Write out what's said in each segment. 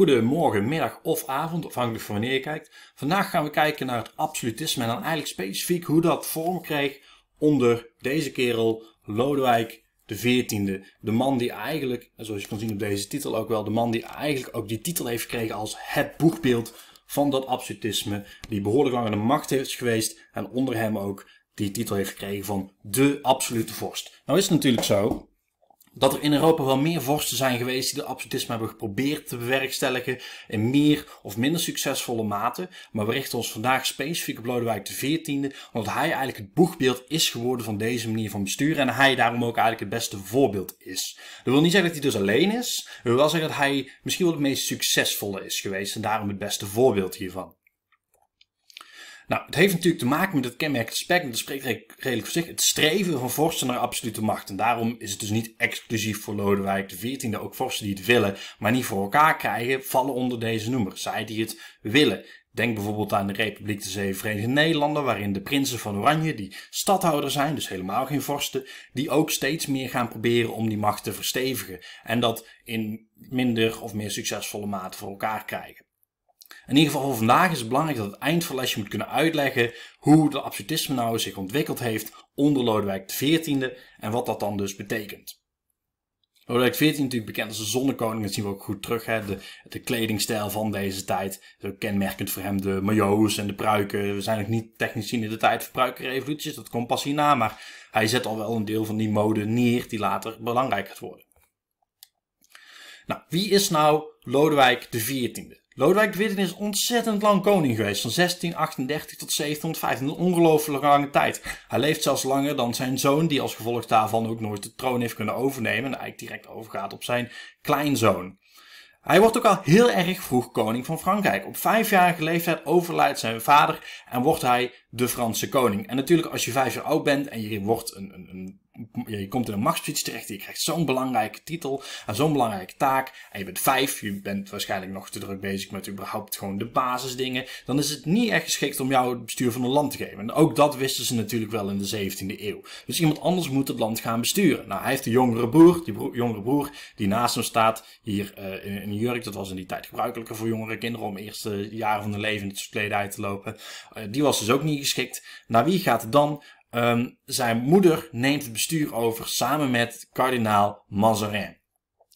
Goedemorgen, middag of avond, afhankelijk van wanneer je kijkt. Vandaag gaan we kijken naar het absolutisme en dan eigenlijk specifiek hoe dat vorm kreeg onder deze kerel Lodewijk de 14e. De man die eigenlijk, zoals je kan zien op deze titel ook wel, de man die eigenlijk ook die titel heeft gekregen als het boegbeeld van dat absolutisme. Die behoorlijk lang de macht heeft geweest en onder hem ook die titel heeft gekregen van de absolute vorst. Nou is het natuurlijk zo dat er in Europa wel meer vorsten zijn geweest die de absolutisme hebben geprobeerd te bewerkstelligen in meer of minder succesvolle mate. Maar we richten ons vandaag specifiek op Lodewijk XIV, omdat hij eigenlijk het boegbeeld is geworden van deze manier van besturen. En hij daarom ook eigenlijk het beste voorbeeld is. Dat wil niet zeggen dat hij dus alleen is. We wil wel zeggen dat hij misschien wel het meest succesvolle is geweest en daarom het beste voorbeeld hiervan. Nou, het heeft natuurlijk te maken met het kenmerk het spek, dat spreekt redelijk voor zich, het streven van vorsten naar absolute macht. En daarom is het dus niet exclusief voor Lodewijk XIV, ook vorsten die het willen, maar niet voor elkaar krijgen, vallen onder deze noemer. Zij die het willen. Denk bijvoorbeeld aan de Republiek de Zeven Verenigde Nederlanden, waarin de prinsen van Oranje, die stadhouder zijn, dus helemaal geen vorsten, die ook steeds meer gaan proberen om die macht te verstevigen. En dat in minder of meer succesvolle mate voor elkaar krijgen. In ieder geval voor vandaag is het belangrijk dat het eind van lesje moet kunnen uitleggen hoe de absolutisme nou zich ontwikkeld heeft onder Lodewijk XIV en wat dat dan dus betekent. Lodewijk XIV natuurlijk bekend als de zonnekoning, dat zien we ook goed terug. Hè? De, de kledingstijl van deze tijd kenmerkend voor hem. De majo's en de pruiken. We zijn nog niet technisch in de tijd van pruikenrevoluties, dat komt pas hierna. Maar hij zet al wel een deel van die mode neer die later belangrijk gaat worden. Nou, wie is nou Lodewijk XIV? Lodewijk XIV is ontzettend lang koning geweest, van 1638 tot 1715, een ongelooflijk lange tijd. Hij leeft zelfs langer dan zijn zoon, die als gevolg daarvan ook nooit de troon heeft kunnen overnemen en eigenlijk direct overgaat op zijn kleinzoon. Hij wordt ook al heel erg vroeg koning van Frankrijk. Op vijfjarige leeftijd overlijdt zijn vader en wordt hij de Franse koning. En natuurlijk, als je vijf jaar oud bent en je, wordt een, een, een je komt in een machtsfiets terecht, je krijgt zo'n belangrijke titel en zo'n belangrijke taak, en je bent vijf, je bent waarschijnlijk nog te druk bezig met überhaupt gewoon de basisdingen, dan is het niet echt geschikt om jou het bestuur van een land te geven. En ook dat wisten ze natuurlijk wel in de 17e eeuw. Dus iemand anders moet het land gaan besturen. Nou, hij heeft de jongere broer, die jongere broer die naast hem staat, hier uh, in, jurk, dat was in die tijd gebruikelijker voor jongere kinderen om eerste jaren van hun leven in het uit te lopen. Eh, die was dus ook niet ingeschikt. Naar wie gaat het dan? Ehm, zijn moeder neemt het bestuur over samen met kardinaal Mazarin.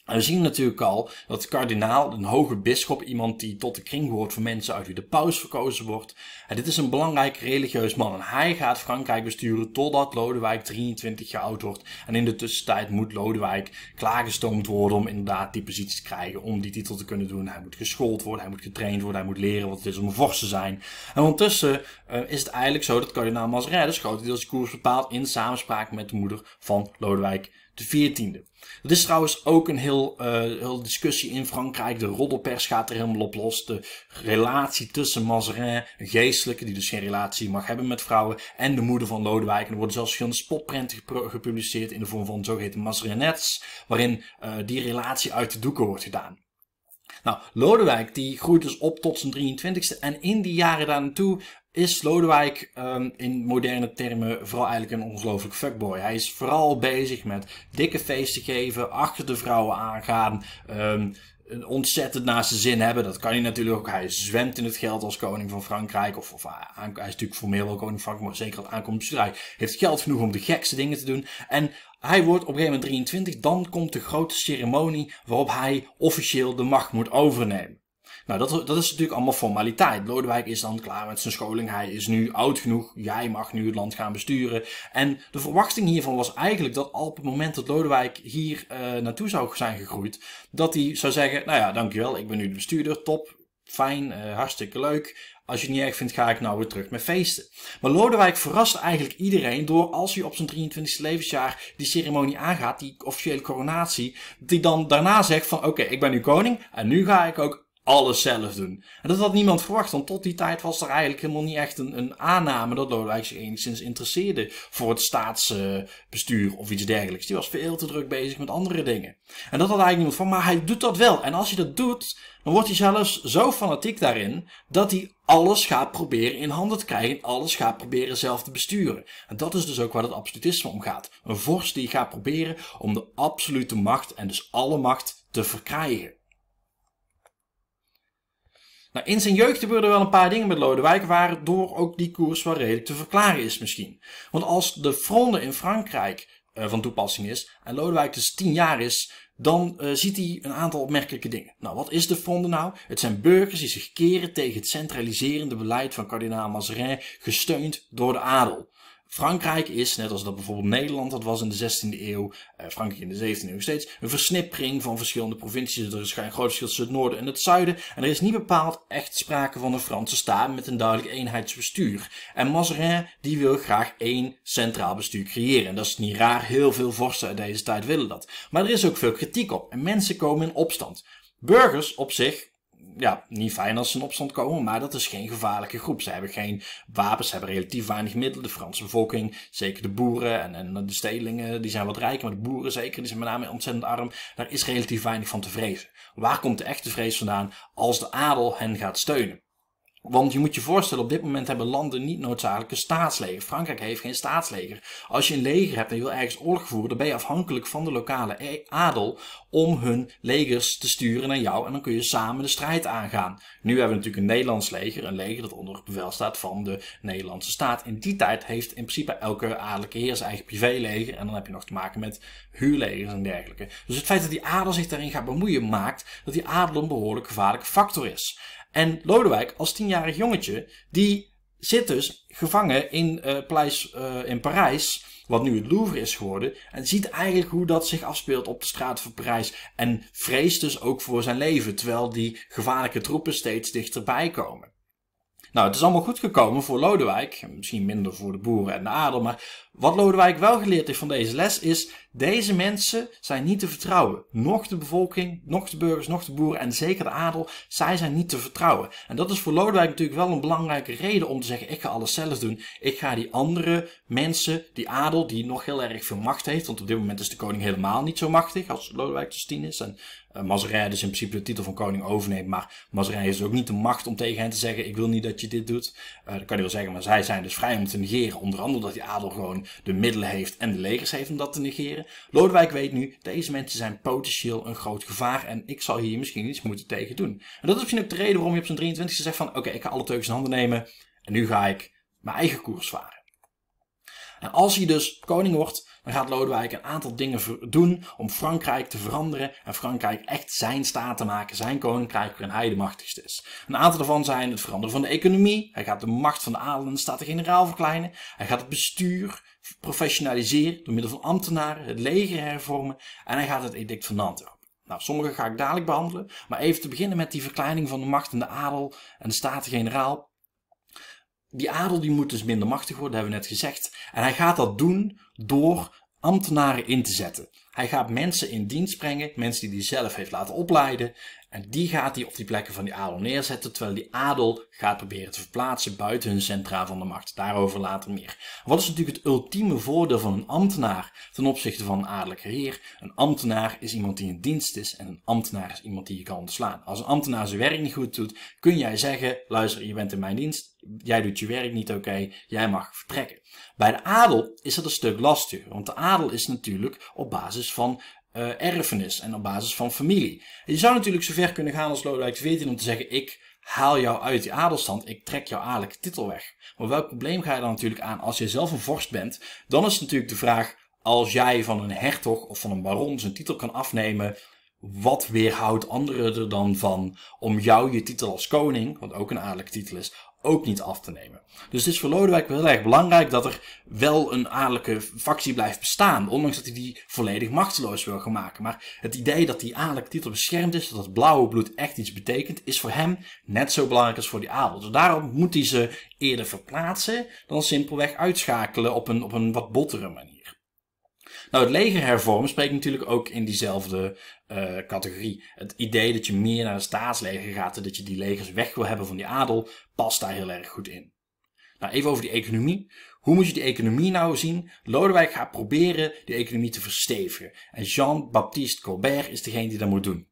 We zien natuurlijk al dat kardinaal, een hoge bisschop, iemand die tot de kring behoort van mensen uit wie de paus verkozen wordt. En dit is een belangrijk religieus man en hij gaat Frankrijk besturen totdat Lodewijk 23 jaar oud wordt. En in de tussentijd moet Lodewijk klaargestoomd worden om inderdaad die positie te krijgen, om die titel te kunnen doen. Hij moet geschoold worden, hij moet getraind worden, hij moet leren wat het is om een vorst te zijn. En ondertussen eh, is het eigenlijk zo dat kardinaal Mazarin dus grotendeels koers bepaalt in samenspraak met de moeder van Lodewijk de 14e. Dat is trouwens ook een heel, eh, heel discussie in Frankrijk. De roddelpers gaat er helemaal op los. De relatie tussen Mazarin, een geestelijke, die dus geen relatie mag hebben met vrouwen, en de moeder van Lodewijk. En er worden zelfs verschillende spotprenten gepubliceerd in de vorm van zogeheten Mazarinets, waarin eh, die relatie uit de doeken wordt gedaan. Nou, Lodewijk die groeit dus op tot zijn 23ste en in die jaren daar naartoe is Lodewijk um, in moderne termen vooral eigenlijk een ongelooflijk fuckboy. Hij is vooral bezig met dikke feesten geven, achter de vrouwen aangaan, um, een ontzettend naast zijn zin hebben. Dat kan hij natuurlijk ook. Hij zwemt in het geld als koning van Frankrijk. Of, of eh, hij is natuurlijk formeel wel koning van Frankrijk, maar zeker als aankomst. Hij heeft geld genoeg om de gekste dingen te doen. En hij wordt op een gegeven moment 23. Dan komt de grote ceremonie waarop hij officieel de macht moet overnemen. Nou, dat, dat is natuurlijk allemaal formaliteit. Lodewijk is dan klaar met zijn scholing. Hij is nu oud genoeg. Jij mag nu het land gaan besturen. En de verwachting hiervan was eigenlijk dat al op het moment dat Lodewijk hier eh, naartoe zou zijn gegroeid, dat hij zou zeggen: Nou ja, dankjewel, ik ben nu de bestuurder. Top. Fijn, eh, hartstikke leuk. Als je het niet erg vindt, ga ik nou weer terug met feesten. Maar Lodewijk verrast eigenlijk iedereen door als hij op zijn 23 e levensjaar die ceremonie aangaat, die officiële coronatie, die dan daarna zegt van oké, ik ben nu koning en nu ga ik ook alles zelf doen. En dat had niemand verwacht, want tot die tijd was er eigenlijk helemaal niet echt een, een aanname dat Lodewijk zich enigszins interesseerde voor het staatsbestuur of iets dergelijks. Die was veel te druk bezig met andere dingen. En dat had eigenlijk niemand van, maar hij doet dat wel. En als hij dat doet, dan wordt hij zelfs zo fanatiek daarin dat hij alles gaat proberen in handen te krijgen. Alles gaat proberen zelf te besturen. En dat is dus ook waar het absolutisme om gaat. Een vorst die gaat proberen om de absolute macht en dus alle macht te verkrijgen. Nou, in zijn jeugd gebeurden wel een paar dingen met Lodewijk, waardoor ook die koers wel redelijk te verklaren is misschien. Want als de Fronde in Frankrijk eh, van toepassing is en Lodewijk dus tien jaar is, dan eh, ziet hij een aantal opmerkelijke dingen. Nou, wat is de Fronde nou? Het zijn burgers die zich keren tegen het centraliserende beleid van kardinaal Mazarin, gesteund door de adel. Frankrijk is, net als dat bijvoorbeeld Nederland dat was in de 16e eeuw, eh, Frankrijk in de 17e eeuw steeds, een versnippering van verschillende provincies. Er is een groot verschil tussen het noorden en het zuiden. En er is niet bepaald echt sprake van een Franse staat met een duidelijk eenheidsbestuur. En Mazarin, die wil graag één centraal bestuur creëren. En dat is niet raar, heel veel vorsten uit deze tijd willen dat. Maar er is ook veel kritiek op en mensen komen in opstand. Burgers op zich ja, niet fijn als ze in opstand komen, maar dat is geen gevaarlijke groep. Ze hebben geen wapens, ze hebben relatief weinig middelen. De Franse bevolking, zeker de boeren en, en de stedelingen, die zijn wat rijker, maar de boeren zeker, die zijn met name ontzettend arm. Daar is relatief weinig van te vrezen. Waar komt de echte vrees vandaan als de adel hen gaat steunen? Want je moet je voorstellen, op dit moment hebben landen niet noodzakelijk een staatsleger. Frankrijk heeft geen staatsleger. Als je een leger hebt en je wil ergens oorlog voeren, dan ben je afhankelijk van de lokale e- adel om hun legers te sturen naar jou. En dan kun je samen de strijd aangaan. Nu hebben we natuurlijk een Nederlands leger, een leger dat onder bevel staat van de Nederlandse staat. In die tijd heeft in principe elke adellijke heer zijn eigen privéleger. En dan heb je nog te maken met huurlegers en dergelijke. Dus het feit dat die adel zich daarin gaat bemoeien, maakt dat die adel een behoorlijk gevaarlijke factor is. En Lodewijk als tienjarig jongetje, die zit dus gevangen in, uh, eh, Pleis, uh, eh, in Parijs, wat nu het Louvre is geworden, en ziet eigenlijk hoe dat zich afspeelt op de straat van Parijs en vreest dus ook voor zijn leven, terwijl die gevaarlijke troepen steeds dichterbij komen. Nou, het is allemaal goed gekomen voor Lodewijk, misschien minder voor de boeren en de adel, maar wat Lodewijk wel geleerd heeft van deze les is, deze mensen zijn niet te vertrouwen. Nog de bevolking, nog de burgers, nog de boeren en zeker de adel, zij zijn niet te vertrouwen. En dat is voor Lodewijk natuurlijk wel een belangrijke reden om te zeggen, ik ga alles zelf doen. Ik ga die andere mensen, die adel, die nog heel erg veel macht heeft, want op dit moment is de koning helemaal niet zo machtig als Lodewijk de tien is. En uh, Mazarin dus in principe de titel van koning overneemt, maar Mazarin heeft ook niet de macht om tegen hen te zeggen, ik wil niet dat je dit doet. Uh, eh, dat kan hij wel zeggen, maar zij zijn dus vrij om te negeren, onder andere dat die adel gewoon de middelen heeft en de legers heeft om dat te negeren. Lodewijk weet nu, deze mensen zijn potentieel een groot gevaar en ik zal hier misschien iets moeten tegen doen. En dat is misschien ook de reden waarom hij op zijn 23e zegt van, oké, ik ga alle teugels in handen nemen en nu ga ik mijn eigen koers varen. En als hij dus koning wordt, dan gaat Lodewijk een aantal dingen doen om Frankrijk te veranderen en Frankrijk echt zijn staat te maken, zijn koninkrijk waarin hij de machtigste is. Een aantal daarvan zijn het veranderen van de economie, hij gaat de macht van de adel en de staten-generaal verkleinen, hij gaat het bestuur professionaliseren door middel van ambtenaren, het leger hervormen en hij gaat het edict van Nantes op. Nou, sommige ga ik dadelijk behandelen, maar even te beginnen met die verkleining van de macht en de adel en de staten-generaal. Die adel die moet dus minder machtig worden, dat hebben we net gezegd. En hij gaat dat doen door ambtenaren in te zetten. Hij gaat mensen in dienst brengen, mensen die hij zelf heeft laten opleiden. En die gaat hij op die plekken van die adel neerzetten, terwijl die adel gaat proberen te verplaatsen buiten hun centra van de macht. Daarover later meer. Wat is natuurlijk het ultieme voordeel van een ambtenaar ten opzichte van een adellijke heer? Een ambtenaar is iemand die in dienst is en een ambtenaar is iemand die je kan ontslaan. Als een ambtenaar zijn werk niet goed doet, kun jij zeggen, luister, je bent in mijn dienst, jij doet je werk niet oké, jij mag vertrekken. Bij de adel is dat een stuk lastiger, want de adel is natuurlijk op basis van eh, erfenis en op basis van familie. je zou natuurlijk zover kunnen gaan als Lodewijk XIV om te zeggen: ik haal jou uit die adelstand, ik trek jouw adellijke titel weg. Maar welk probleem ga je dan natuurlijk aan als je zelf een vorst bent? Dan is het natuurlijk de vraag: als jij van een hertog of van een baron zijn titel kan afnemen, wat weerhoudt anderen er dan van om jou je titel als koning, wat ook een adellijke titel is, ook niet af te nemen. Dus het is voor Lodewijk wel heel erg belangrijk dat er wel een adellijke factie blijft bestaan. Ondanks dat hij die volledig machteloos wil gaan maken. Maar het idee dat die adellijke titel beschermd is, dat het blauwe bloed echt iets betekent, is voor hem net zo belangrijk als voor die adel. Dus daarom moet hij ze eerder verplaatsen dan simpelweg uitschakelen op een, op een wat bottere manier. Nou, het leger hervormen spreekt natuurlijk ook in diezelfde eh, categorie. Het idee dat je meer naar een staatsleger gaat en dat je die legers weg wil hebben van die adel, past daar heel erg goed in. Nou, even over die economie. Hoe moet je die economie nou zien? Lodewijk gaat proberen die economie te verstevigen. En Jean-Baptiste Colbert is degene die dat moet doen.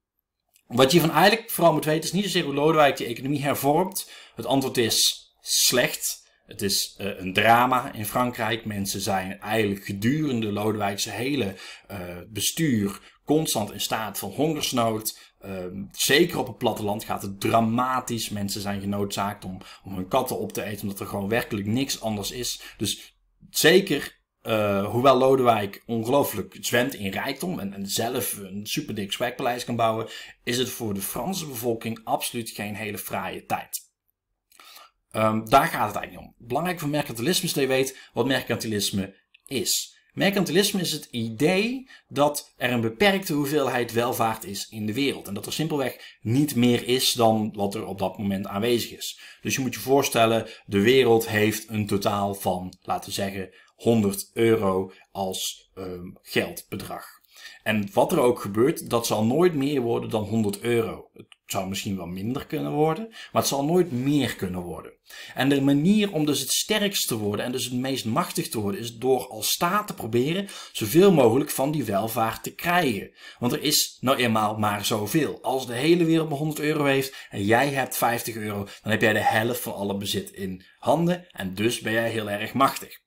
Wat je van eigenlijk vooral moet weten is niet zozeer hoe Lodewijk die economie hervormt. Het antwoord is slecht. Het is eh, een drama in Frankrijk. Mensen zijn eigenlijk gedurende Lodewijkse hele eh, bestuur constant in staat van hongersnood. Ehm, zeker op het platteland gaat het dramatisch. Mensen zijn genoodzaakt om, om hun katten op te eten, omdat er gewoon werkelijk niks anders is. Dus zeker eh, hoewel Lodewijk ongelooflijk zwemt in rijkdom en, en zelf een superdik zwijkpaleis kan bouwen, is het voor de Franse bevolking absoluut geen hele fraaie tijd. Ehm, daar gaat het eigenlijk om. Belangrijk voor mercantilisme is dat je weet wat mercantilisme is. Mercantilisme is het idee dat er een beperkte hoeveelheid welvaart is in de wereld. En dat er simpelweg niet meer is dan wat er op dat moment aanwezig is. Dus je moet je voorstellen, de wereld heeft een totaal van, laten we zeggen, 100 euro als ehm, geldbedrag. En wat er ook gebeurt, dat zal nooit meer worden dan 100 euro. Het zou misschien wel minder kunnen worden, maar het zal nooit meer kunnen worden. En de manier om dus het sterkst te worden en dus het meest machtig te worden, is door als staat te proberen zoveel mogelijk van die welvaart te krijgen. Want er is nou eenmaal maar zoveel. Als de hele wereld maar 100 euro heeft en jij hebt 50 euro, dan heb jij de helft van alle bezit in handen en dus ben jij heel erg machtig.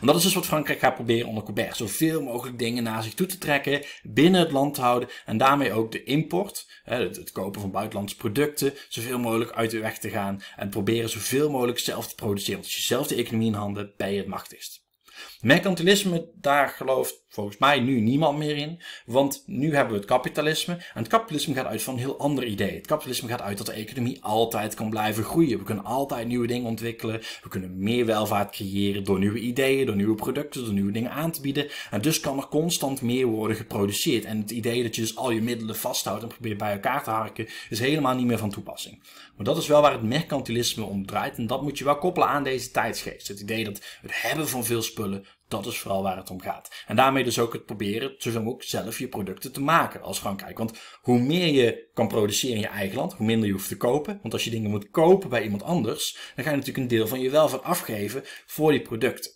En dat is dus wat Frankrijk gaat proberen onder Colbert. Zoveel mogelijk dingen naar zich toe te trekken, binnen het land te houden en daarmee ook de import, het, kopen van buitenlandse producten, zoveel mogelijk uit de weg te gaan en proberen zoveel mogelijk zelf te produceren. Want als je zelf de economie in handen, bij je macht is. Mercantilisme, daar gelooft volgens mij nu niemand meer in. Want nu hebben we het kapitalisme. En het kapitalisme gaat uit van een heel ander idee. Het kapitalisme gaat uit dat de economie altijd kan blijven groeien. We kunnen altijd nieuwe dingen ontwikkelen. We kunnen meer welvaart creëren door nieuwe ideeën, door nieuwe producten, door nieuwe dingen aan te bieden. En dus kan er constant meer worden geproduceerd. En het idee dat je dus al je middelen vasthoudt en probeert bij elkaar te harken, is helemaal niet meer van toepassing. Maar dat is wel waar het mercantilisme om draait. En dat moet je wel koppelen aan deze tijdsgeest. Het idee dat het hebben van veel spullen dat is vooral waar het om gaat. En daarmee dus ook het proberen, zo ook zelf je producten te maken als Frankrijk. Want hoe meer je kan produceren in je eigen land, hoe minder je hoeft te kopen. Want als je dingen moet kopen bij iemand anders, dan ga je natuurlijk een deel van je welvaart afgeven voor die producten.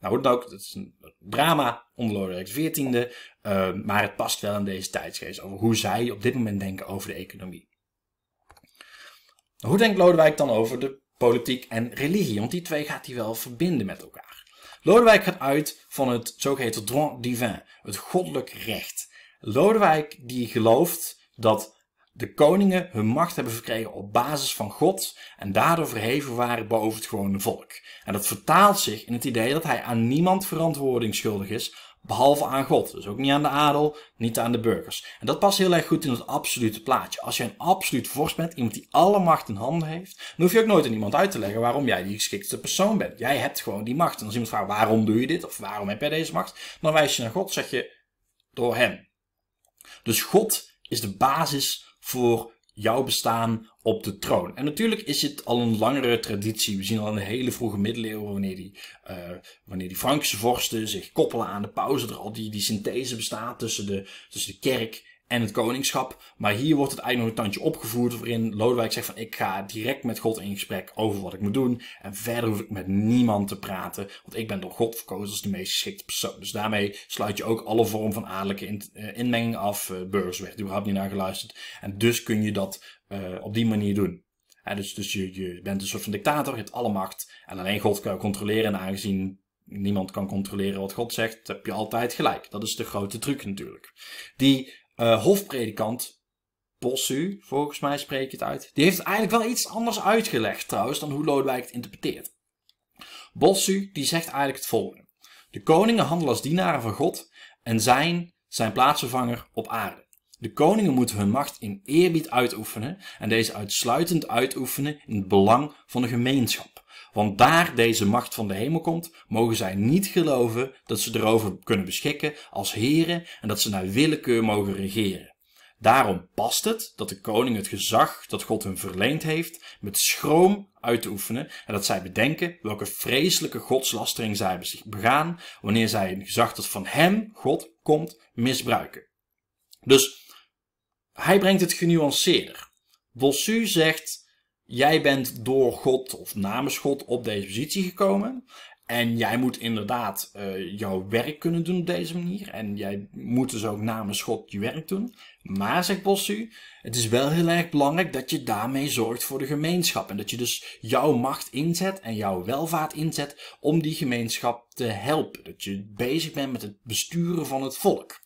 Nou, ook. dat is een drama onder Lodewijk XIV, uh, eh, maar het past wel in deze tijdsgeest over hoe zij op dit moment denken over de economie. Hoe denkt Lodewijk dan over de politiek en religie? Want die twee gaat hij wel verbinden met elkaar. Lodewijk gaat uit van het zogeheten droit divin, het goddelijk recht. Lodewijk die gelooft dat de koningen hun macht hebben verkregen op basis van God en daardoor verheven waren boven het gewone volk. En dat vertaalt zich in het idee dat hij aan niemand verantwoording schuldig is Behalve aan God. Dus ook niet aan de adel, niet aan de burgers. En dat past heel erg goed in het absolute plaatje. Als je een absoluut vorst bent, iemand die alle macht in handen heeft, dan hoef je ook nooit aan iemand uit te leggen waarom jij die geschikte persoon bent. Jij hebt gewoon die macht. En als iemand vraagt waarom doe je dit of waarom heb jij deze macht, dan wijs je naar God, zeg je door hem. Dus God is de basis voor jouw bestaan op de troon. En natuurlijk is het al een langere traditie. We zien al in de hele vroege middeleeuwen wanneer die, uh, wanneer die Frankse vorsten zich koppelen aan de pauze. Er al die, die synthese bestaat tussen de, tussen de kerk en het koningschap. Maar hier wordt het eigenlijk nog een tandje opgevoerd waarin Lodewijk zegt van ik ga direct met God in gesprek over wat ik moet doen. En verder hoef ik met niemand te praten, want ik ben door God verkozen als de meest geschikte persoon. Dus daarmee sluit je ook alle vorm van adellijke in, eh, inmenging af. Eh, burgers weg werd überhaupt niet naar geluisterd. En dus kun je dat eh, op die manier doen. dus dus je, je bent een soort van dictator, je hebt alle macht. En alleen God kan controleren. En aangezien niemand kan controleren wat God zegt, heb je altijd gelijk. Dat is de grote truc natuurlijk. Die eh, hofpredikant Bossu, volgens mij spreek je het uit. Die heeft het eigenlijk wel iets anders uitgelegd trouwens dan hoe Lodewijk het interpreteert. Bossu die zegt eigenlijk het volgende. De koningen handelen als dienaren van God en zijn zijn plaatsvervanger op aarde. De koningen moeten hun macht in eerbied uitoefenen en deze uitsluitend uitoefenen in het belang van de gemeenschap. Want daar deze macht van de hemel komt, mogen zij niet geloven dat ze erover kunnen beschikken als heren en dat ze naar willekeur mogen regeren. Daarom past het dat de koning het gezag dat God hun verleend heeft met schroom uit te oefenen en dat zij bedenken welke vreselijke godslastering zij begaan wanneer zij een gezag dat van hem, God, komt, misbruiken. Dus hij brengt het genuanceerder. Bossu zegt, jij bent door God of namens God op deze positie gekomen. En jij moet inderdaad eh, jouw werk kunnen doen op deze manier. En jij moet dus ook namens God je werk doen. Maar, zegt Bossu, het is wel heel erg belangrijk dat je daarmee zorgt voor de gemeenschap. En dat je dus jouw macht inzet en jouw welvaart inzet om die gemeenschap te helpen. Dat je bezig bent met het besturen van het volk.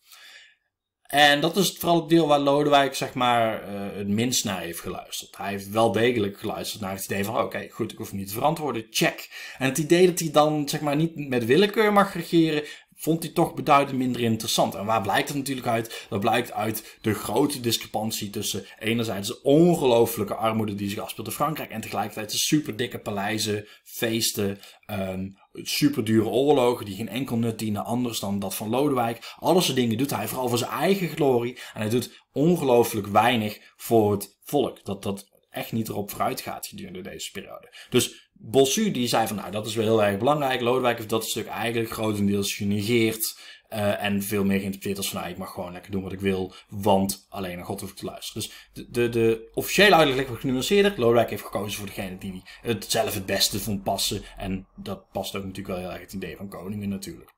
En dat is vooral het deel waar Lodewijk zeg maar, eh, het minst naar heeft geluisterd. Hij heeft wel degelijk geluisterd naar het idee van: oh, oké, goed, ik hoef hem niet te verantwoorden, check. En het idee dat hij dan zeg maar, niet met willekeur mag regeren, vond hij toch beduidend minder interessant. En waar blijkt dat natuurlijk uit? Dat blijkt uit de grote discrepantie tussen enerzijds de ongelooflijke armoede die zich afspeelt in Frankrijk en tegelijkertijd de super dikke paleizen, feesten, um, superdure oorlogen die geen enkel nut dienen anders dan dat van Lodewijk. Alles soort dingen doet hij vooral voor zijn eigen glorie. En hij doet ongelooflijk weinig voor het volk. Dat dat echt niet erop vooruit gaat gedurende deze periode. Dus Bossu die zei van nou dat is wel heel erg belangrijk. Lodewijk heeft dat stuk eigenlijk grotendeels genegeerd. Eh, en veel meer geïnterpreteerd als van, nou, ik mag gewoon lekker doen wat ik wil, want alleen naar God hoeft ik te luisteren. Dus de, de, de officiële uitleg ligt wat genuanceerder. Lowrack heeft gekozen voor degene die het zelf het beste vond passen. En dat past ook natuurlijk wel heel erg het idee van koningen natuurlijk.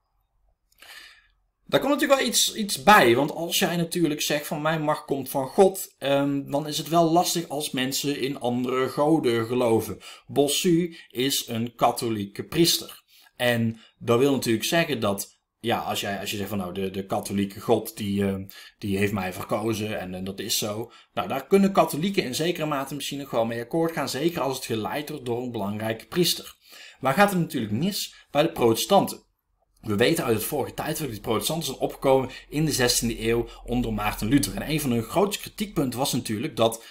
Daar komt natuurlijk wel iets, iets bij, want als jij natuurlijk zegt van mijn macht komt van God, ehm, dan is het wel lastig als mensen in andere goden geloven. Bossu is een katholieke priester. En dat wil natuurlijk zeggen dat ja, als, jij, als je zegt van nou, de, de katholieke God die, ehm, die heeft mij verkozen en, dat is zo. Nou, daar kunnen katholieken in zekere mate misschien nog wel mee akkoord gaan, zeker als het geleid wordt door een belangrijke priester. Maar gaat het natuurlijk mis bij de protestanten? We weten uit het vorige tijdperk dat de protestanten zijn opgekomen in de 16e eeuw onder Maarten Luther. En een van hun grootste kritiekpunten was natuurlijk dat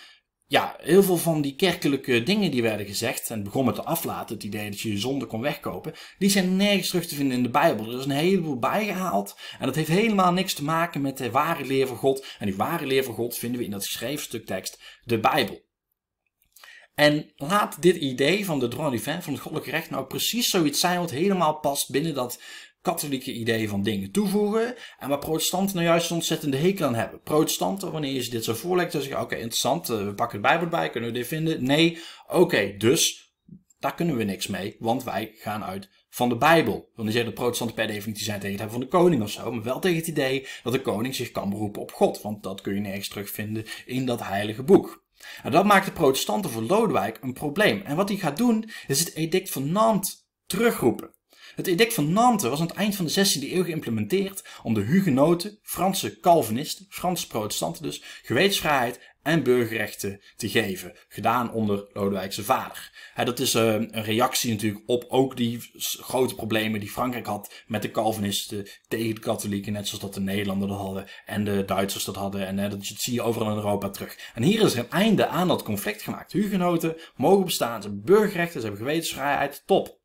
ja, heel veel van die kerkelijke dingen die werden gezegd, en begonnen begon met de aflaten, het idee dat je je zonde kon wegkopen, die zijn nergens terug te vinden in de Bijbel. Er is een heleboel bijgehaald en dat heeft helemaal niks te maken met de ware leer van God. En die ware leer van God vinden we in dat schrijfstuk tekst, de Bijbel. En laat dit idee van de droit divin, van het goddelijke recht, nou precies zoiets zijn wat helemaal past binnen dat katholieke idee van dingen toevoegen. En waar protestanten nou juist een ontzettende hekel aan hebben. Protestanten, wanneer je ze dit zo voorlegt, dan zeggen oké, interessant, eh, we pakken de Bijbel bij, kunnen we dit vinden? Nee, oké, dus daar kunnen we niks mee, want wij gaan uit van de Bijbel. Want die zeggen de protestanten per definitie zijn tegen het hebben van de koning of zo, maar wel tegen het idee dat de koning zich kan beroepen op God, want dat kun je nergens terugvinden in dat heilige boek. En nou, dat maakt de protestanten voor Lodewijk een probleem. En wat hij gaat doen, is het edict van Nantes terugroepen. Het edict van Nantes was aan het eind van de 16e eeuw geïmplementeerd om de hugenoten, Franse Calvinisten, Franse protestanten dus, gewetensvrijheid en burgerrechten te geven. Gedaan onder Lodewijkse vader. dat is eh, een reactie natuurlijk op ook die grote problemen die Frankrijk had met de Calvinisten tegen de katholieken. Net zoals dat de Nederlanders dat hadden en de Duitsers dat hadden. En dat zie je overal in Europa terug. En hier is er een einde aan dat conflict gemaakt. Hugenoten mogen bestaan, ze hebben burgerrechten, ze hebben gewetensvrijheid, top.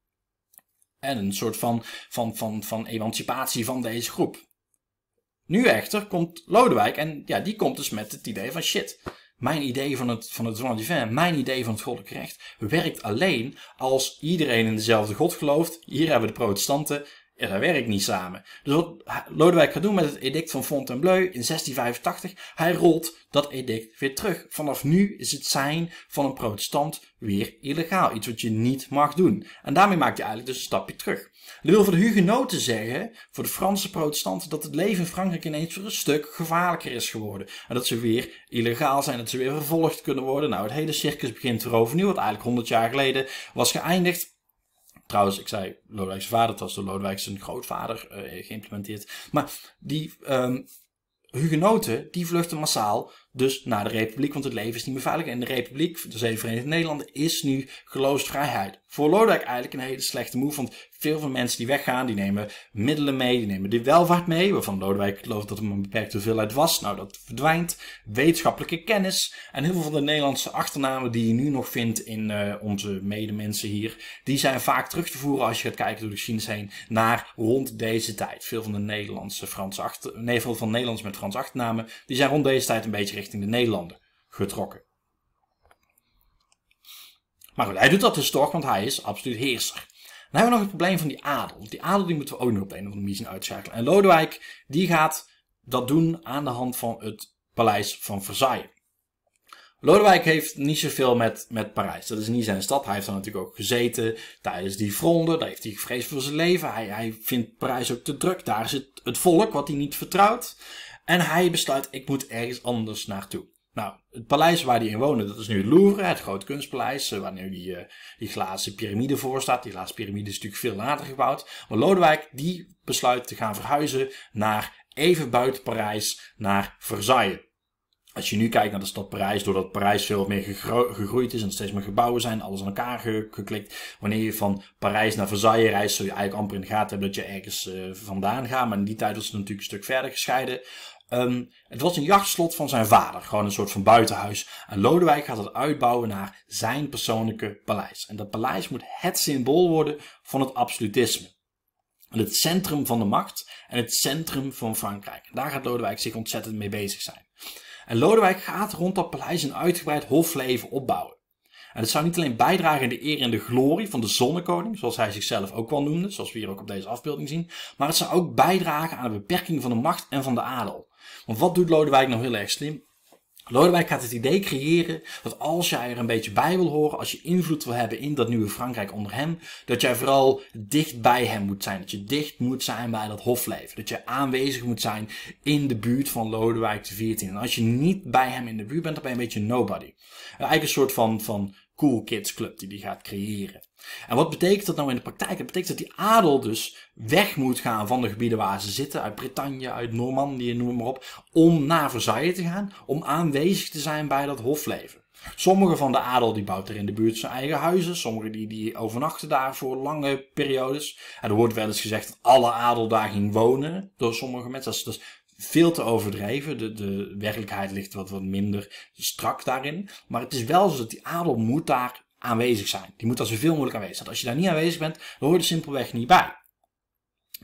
En een soort van, van, van, van emancipatie van deze groep. Nu echter komt Lodewijk en ja, die komt dus met het idee van shit. Mijn idee van het, van het droit divin, mijn idee van het goddelijk recht, werkt alleen als iedereen in dezelfde God gelooft. Hier hebben we de protestanten, er dat werkt niet samen. Dus wat Lodewijk gaat doen met het edict van Fontainebleau in 1685, hij rolt dat edict weer terug. Vanaf nu is het zijn van een protestant weer illegaal. Iets wat je niet mag doen. En daarmee maakt hij eigenlijk dus een stapje terug. Dat wil voor de hugenoten zeggen, voor de Franse protestanten, dat het leven in Frankrijk ineens voor een stuk gevaarlijker is geworden. En dat ze weer illegaal zijn, dat ze weer vervolgd kunnen worden. Nou, het hele circus begint weer overnieuw, wat eigenlijk 100 jaar geleden was geëindigd. Trouwens, ik zei Lodewijkse vader, het was door Lodewijk zijn grootvader eh, geïmplementeerd. Maar die um, hugenoten, die vluchten massaal dus naar nou, de republiek, want het leven is niet meer veilig. En de republiek, de Zeven Verenigde Nederlanden, is nu geloofsvrijheid. Voor Lodewijk eigenlijk een hele slechte move, want veel van de mensen die weggaan, die nemen middelen mee, die nemen de welvaart mee, waarvan Lodewijk gelooft dat er een beperkte hoeveelheid was. Nou, dat verdwijnt. Wetenschappelijke kennis en heel veel van de Nederlandse achternamen die je nu nog vindt in eh, onze medemensen hier, die zijn vaak terug te voeren als je gaat kijken door de geschiedenis heen naar rond deze tijd. Veel van de Nederlandse Franse achter, nee, veel van Nederlands met Franse achternamen, die zijn rond deze tijd een beetje richting de Nederlanden getrokken. Maar goed, hij doet dat dus toch, want hij is absoluut heerser. Dan hebben we nog het probleem van die adel. Die adel die moeten we ook nog op een of andere manier uitschakelen. En Lodewijk die gaat dat doen aan de hand van het paleis van Versailles. Lodewijk heeft niet zoveel met, met Parijs. Dat is niet zijn stad. Hij heeft daar natuurlijk ook gezeten tijdens die fronde. Daar heeft hij gevreesd voor zijn leven. Hij, hij vindt Parijs ook te druk. Daar zit het volk wat hij niet vertrouwt. En hij besluit, ik moet ergens anders naartoe. Nou, het paleis waar die in wonen, dat is nu het Louvre, het groot kunstpaleis, eh, waar nu die, eh, die glazen piramide voor staat. Die glazen piramide is natuurlijk veel later gebouwd. Maar Lodewijk, die besluit te gaan verhuizen naar even buiten Parijs, naar Versailles. Als je nu kijkt naar de stad Parijs, doordat Parijs veel meer gegroeid is en steeds meer gebouwen zijn, alles aan elkaar geklikt. Wanneer je van Parijs naar Versailles reist, zul je eigenlijk amper in de gaten hebben dat je ergens eh, vandaan gaat. Maar in die tijd was het natuurlijk een stuk verder gescheiden. Ehm, het was een jachtslot van zijn vader, gewoon een soort van buitenhuis. En Lodewijk gaat het uitbouwen naar zijn persoonlijke paleis. En dat paleis moet het symbool worden van het absolutisme. Het centrum van de macht en het centrum van Frankrijk. daar gaat Lodewijk zich ontzettend mee bezig zijn. En Lodewijk gaat rond dat paleis een uitgebreid hofleven opbouwen. En het zou niet alleen bijdragen in de eer en de glorie van de zonnekoning, zoals hij zichzelf ook wel noemde, zoals we hier ook op deze afbeelding zien, maar het zou ook bijdragen aan de beperking van de macht en van de adel. Want wat doet Lodewijk nou heel erg slim? Lodewijk gaat het idee creëren dat als jij er een beetje bij wil horen, als je invloed wil hebben in dat nieuwe Frankrijk onder hem, dat jij vooral dicht bij hem moet zijn. Dat je dicht moet zijn bij dat hofleven. Dat je aanwezig moet zijn in de buurt van Lodewijk XIV. En als je niet bij hem in de buurt bent, dan ben je een beetje nobody. Eigenlijk een soort van, van cool kids club die die gaat creëren. En wat betekent dat nou in de praktijk? Het betekent dat die adel dus weg moet gaan van de gebieden waar ze zitten, uit Bretagne, uit Normandië, noem maar op, om naar Versailles te gaan, om aanwezig te zijn bij dat hofleven. Sommige van de adel die bouwt er in de buurt zijn eigen huizen. Sommigen die, die overnachten daar voor lange periodes. En er wordt wel eens gezegd dat alle adel daar ging wonen door sommige mensen. Dat is, veel te overdreven. De, de werkelijkheid ligt wat, wat minder strak daarin. Maar het is wel zo dat die adel moet daar aanwezig zijn. Die moet daar zoveel mogelijk aanwezig zijn. Als je daar niet aanwezig bent, dan hoor je er simpelweg niet bij.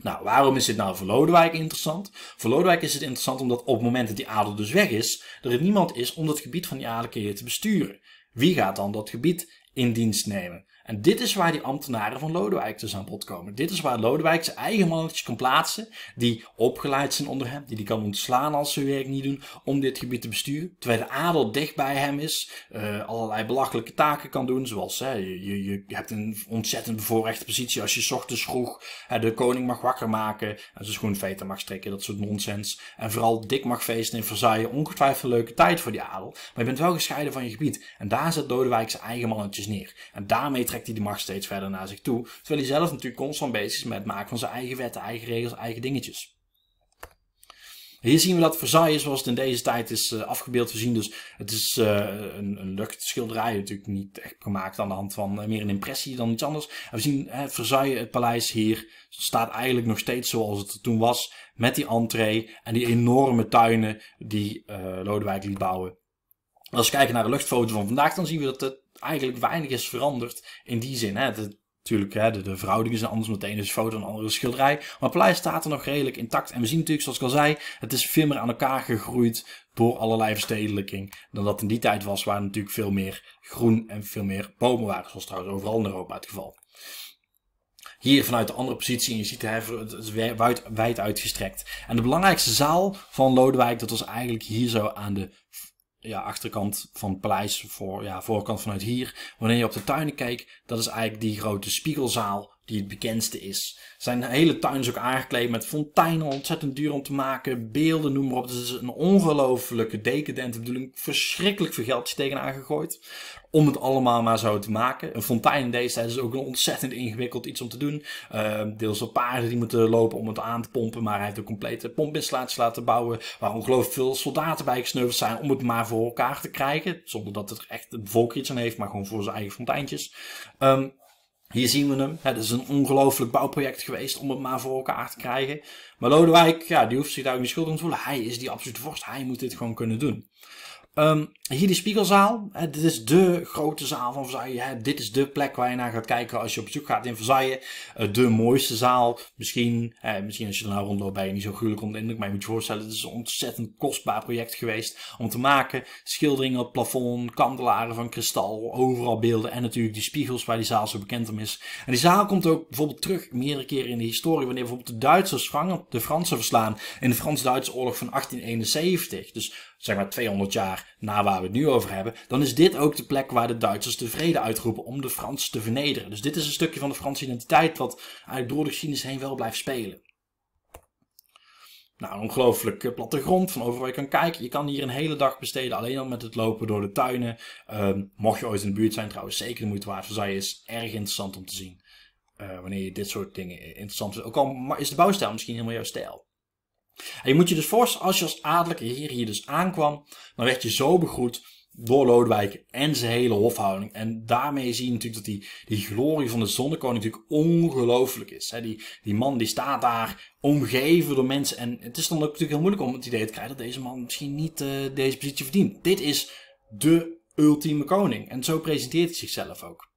Nou, waarom is dit nou voor Lodewijk interessant? Voor Lodewijk is het interessant omdat op het moment dat die adel dus weg is, er niemand is om dat gebied van die keer te besturen. Wie gaat dan dat gebied in dienst nemen? En dit is waar die ambtenaren van Lodewijk dus aan bod komen. Dit is waar Lodewijk zijn eigen mannetjes kan plaatsen, die opgeleid zijn onder hem, die die kan ontslaan als ze werk niet doen, om dit gebied te besturen. Terwijl de adel dicht bij hem is, eh, allerlei belachelijke taken kan doen, zoals hè, je, je, hebt een ontzettend bevoorrechte positie als je ochtends vroeg hè, de koning mag wakker maken, en zijn schoenveten mag strikken, dat soort nonsens. En vooral dik mag feesten in Versailles, ongetwijfeld leuke tijd voor die adel. Maar je bent wel gescheiden van je gebied. En daar zet Lodewijk zijn eigen mannetjes neer. En daarmee trekt hij de macht steeds verder naar zich toe. Terwijl hij zelf natuurlijk constant bezig is met het maken van zijn eigen wetten, eigen regels, eigen dingetjes. Hier zien we dat Versailles, zoals het in deze tijd is eh, afgebeeld, we zien dus, het is eh, een, een luchtschilderij, natuurlijk niet echt gemaakt aan de hand van eh, meer een impressie dan iets anders. we zien Versailles, het paleis hier, staat eigenlijk nog steeds zoals het toen was, met die entree en die enorme tuinen die Lodewijk liet bouwen. Als we kijken naar de luchtfoto van vandaag, dan zien we dat het eigenlijk weinig is veranderd in die zin. Hè? De, natuurlijk, hè, de, verhoudingen zijn anders, meteen is foto een andere schilderij. Maar Plei staat er nog redelijk intact. En we zien natuurlijk, zoals ik al zei, het is veel meer aan elkaar gegroeid door allerlei verstedelijking dan dat in die tijd was, waar natuurlijk veel meer groen en veel meer bomen waren. Zoals trouwens overal in Europa het geval hier vanuit de andere positie. En je ziet het wijd, wijd uitgestrekt. En de belangrijkste zaal van Lodewijk, dat was eigenlijk hier zo aan de ja, achterkant van het paleis, voor, ja, voorkant vanuit hier. Wanneer je op de tuinen kijkt, dat is eigenlijk die grote spiegelzaal die het bekendste is. Zijn hele tuin is ook aangekleed met fonteinen, ontzettend duur om te maken, beelden, noem maar op. het is een ongelofelijke decadente bedoeling. Verschrikkelijk veel geld tegenaan gegooid om het allemaal maar zo te maken. Een fontein in deze tijd is ook een ontzettend ingewikkeld iets om te doen. Ehm, deels op paarden die moeten lopen om het aan te pompen. Maar hij heeft een complete pompinstallatie laten bouwen. Waar ongelooflijk veel soldaten bij gesneuveld zijn om het maar voor elkaar te krijgen. Zonder dat het echt een volk iets aan heeft, maar gewoon voor zijn eigen fonteintjes. Ehm, hier zien we hem. Het is een ongelooflijk bouwproject geweest om het maar voor elkaar te krijgen. Maar Lodewijk, ja, die hoeft zich daar ook niet schuldig aan te voelen. Hij is die absolute vorst. Hij moet dit gewoon kunnen doen. Ehm, hier de Spiegelzaal. Eh, dit is de grote zaal van Versailles. Dit is de plek waar je naar gaat kijken als je op bezoek gaat in Versailles. Eh, de mooiste zaal. Misschien, eh, misschien als je er nou rondloopt ben je niet zo gruwelijk onder indruk. Maar je moet je voorstellen, het is een ontzettend kostbaar project geweest om te maken. Schilderingen op plafond, kandelaren van kristal, overal beelden. En natuurlijk die spiegels waar die zaal zo bekend om is. En die zaal komt ook bijvoorbeeld terug meerdere keren in de historie. Wanneer bijvoorbeeld de Duitsers de Fransen verslaan in de Frans-Duitse oorlog van 1871. Dus zeg maar 200 jaar naar waar we het nu over hebben, dan is dit ook de plek waar de Duitsers de vrede uitroepen om de Fransen te vernederen. Dus dit is een stukje van de Franse identiteit wat eigenlijk door de geschiedenis heen wel blijft spelen. Nou, een ongelooflijk plattegrond van over waar je kan kijken. Je kan hier een hele dag besteden alleen al met het lopen door de tuinen. Ehm, mocht je ooit in de buurt zijn trouwens, zeker de moeite waard. Versailles is erg interessant om te zien. Eh, wanneer je dit soort dingen interessant vindt. Ook al is de bouwstijl misschien helemaal jouw stijl. En je moet je dus voorstellen, als je als adellijke heer hier dus aankwam, dan werd je zo begroet door Lodewijk en zijn hele hofhouding. En daarmee zie je natuurlijk dat die, die glorie van de zonnekoning natuurlijk ongelooflijk is. He, die, die man die staat daar omgeven door mensen. En het is dan ook natuurlijk heel moeilijk om het idee te krijgen dat deze man misschien niet eh, deze positie verdient. Dit is de ultieme koning. En zo presenteert hij zichzelf ook.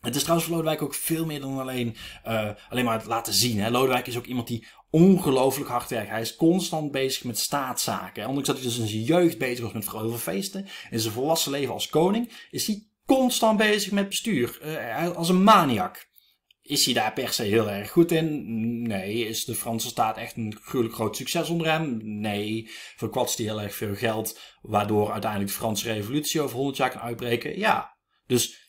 Het is trouwens voor Lodewijk ook veel meer dan alleen, eh, alleen maar het laten zien. Hè. Lodewijk is ook iemand die ongelooflijk hard werkt. Hij is constant bezig met staatszaken. Ondanks dat hij dus in zijn jeugd bezig was met veroverfeesten feesten. In zijn volwassen leven als koning is hij constant bezig met bestuur. Eh, als een maniak. Is hij daar per se heel erg goed in? Nee. Is de Franse staat echt een gruwelijk groot succes onder hem? Nee. Verkwatst hij heel erg veel geld, waardoor uiteindelijk de Franse revolutie over 100 jaar kan uitbreken? Ja. Dus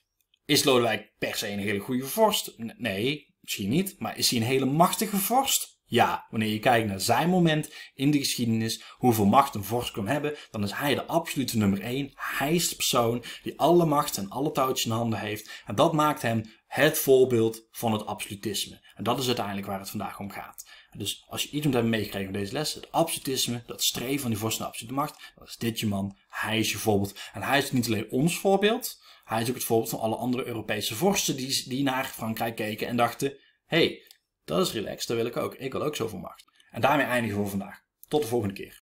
is Lodewijk per se een hele goede vorst? nee, misschien niet. Maar is hij een hele machtige vorst? Ja, wanneer je kijkt naar zijn moment in de geschiedenis, hoeveel macht een vorst kon hebben, dan is hij de absolute nummer één. Hij is de persoon die alle macht en alle touwtjes in handen heeft. En dat maakt hem het voorbeeld van het absolutisme. En dat is uiteindelijk waar het vandaag om gaat. Dus als je iets moet hebben meegekregen van deze les, het absolutisme, dat streven van die vorst naar absolute macht, dat is dit je man. Hij is je voorbeeld. En hij is niet alleen ons voorbeeld, hij is ook het voorbeeld van alle andere Europese vorsten die, die naar Frankrijk keken en dachten: hé, hey, dat is relaxed, daar wil ik ook. Ik wil ook zoveel macht. En daarmee eindigen we voor vandaag. Tot de volgende keer.